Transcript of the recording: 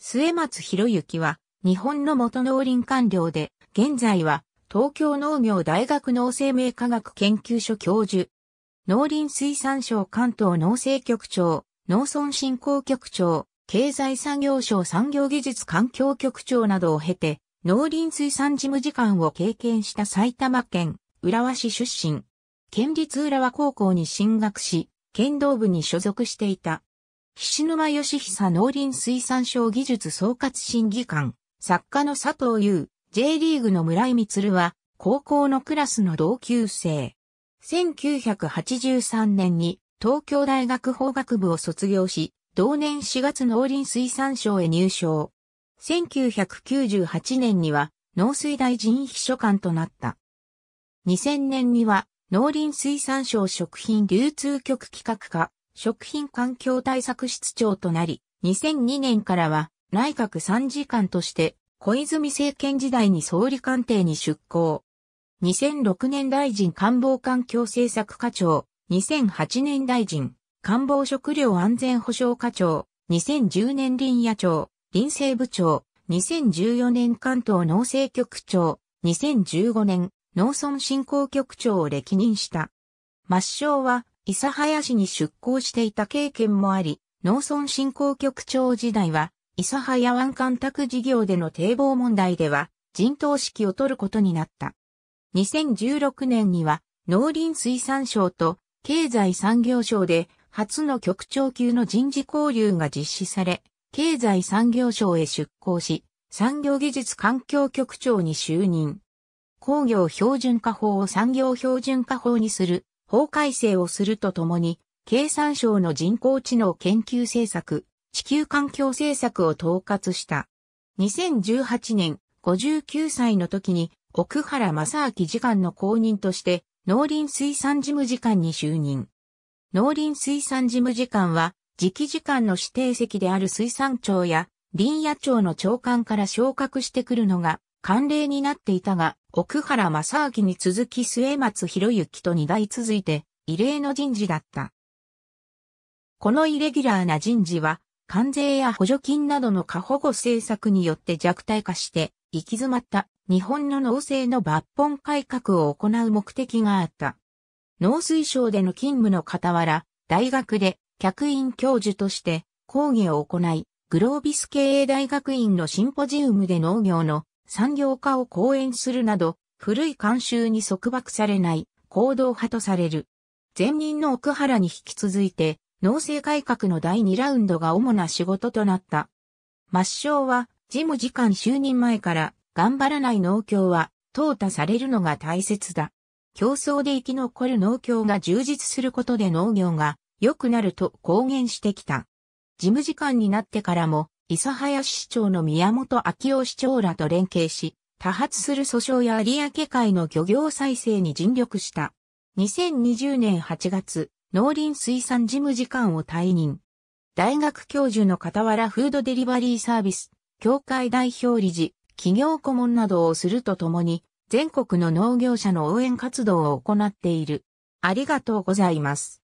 末松博之は、日本の元農林官僚で、現在は、東京農業大学農生命科学研究所教授。農林水産省関東農政局長、農村振興局長、経済産業省産業技術環境局長などを経て、農林水産事務次官を経験した埼玉県浦和市出身。県立浦和高校に進学し、剣道部に所属していた。菱沼義久農林水産省技術総括審議官、作家の佐藤優、J リーグの村井光は、高校のクラスの同級生。1983年に東京大学法学部を卒業し、同年4月農林水産省へ入省。1998年には農水大臣秘書官となった。2000年には農林水産省食品流通局企画課食品環境対策室長となり、2002年からは内閣参事官として小泉政権時代に総理官邸に出向。2006年大臣官房環境政策課長、2008年大臣官房食料安全保障課長、2010年林野庁、林政部長、2014年関東農政局長、2015年農村振興局長を歴任した。抹消は諫早市に出向していた経験もあり、農村振興局長時代は、諫早湾干拓事業での堤防問題では、陣頭指揮を取ることになった。2016年には、農林水産省と経済産業省で初の局長級の人事交流が実施され、経済産業省へ出向し、産業技術環境局長に就任。工業標準化法を産業標準化法にする法改正をするとともに、経産省の人工知能研究政策、地球環境政策を統括した。2018年、59歳の時に、奥原正明次官の公認として、農林水産事務次官に就任。農林水産事務次官は、次期次官の指定席である水産庁や林野庁の長官から昇格してくるのが慣例になっていたが、奥原正明に続き末松博之と二代続いて、異例の人事だった。このイレギュラーな人事は、関税や補助金などの過保護政策によって弱体化して、行き詰まった日本の農政の抜本改革を行う目的があった。農水省での勤務の傍ら、大学で客員教授として講義を行い、グロービス経営大学院のシンポジウムで農業の産業化を講演するなど、古い慣習に束縛されない行動派とされる。前任の奥原に引き続いて、農政改革の第2ラウンドが主な仕事となった。抹消は、事務次官就任前から、頑張らない農協は、淘汰されるのが大切だ。競争で生き残る農協が充実することで農業が良くなると公言してきた。事務次官になってからも、諫早市長の宮本昭夫市長らと連携し、多発する訴訟や有明海の漁業再生に尽力した。2020年8月、農林水産事務次官を退任。大学教授の傍らフードデリバリーサービス、協会代表理事、企業顧問などをするとともに、全国の農業者の応援活動を行っている。ありがとうございます。